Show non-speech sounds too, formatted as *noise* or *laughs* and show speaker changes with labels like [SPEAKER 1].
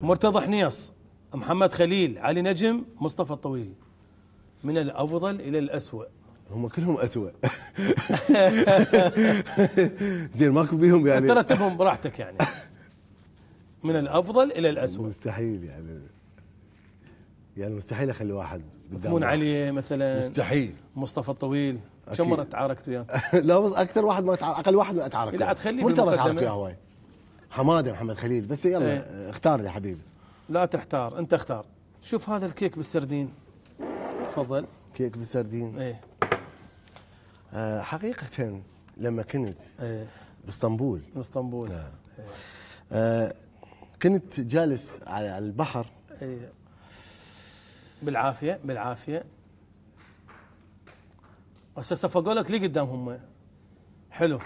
[SPEAKER 1] مرتضى حنيص محمد خليل علي نجم مصطفى الطويل من الافضل الى الاسوأ هم كلهم اسوء *laughs* زين ماكو بيهم يعني ترتبهم براحتك يعني من الافضل الى الاسوء مستحيل يعني يعني مستحيل اخلي واحد تمون علي مثلا مستحيل مصطفى الطويل كم مره تعاركت وياه؟ *laughs* لا بس اكثر واحد ما اتعارك اقل واحد ما اتعارك لا تخلي مرتضى تعارك وياه هواي حماده محمد خليل بس يلا ايه. اختار يا حبيبي لا تحتار انت اختار شوف هذا الكيك بالسردين تفضل كيك بالسردين ايه آه حقيقه لما كنت ايه باسطنبول باسطنبول آه. ايه. آه كنت جالس على البحر ايه بالعافيه بالعافيه هسه صفقوا لك لي قدام هم حلو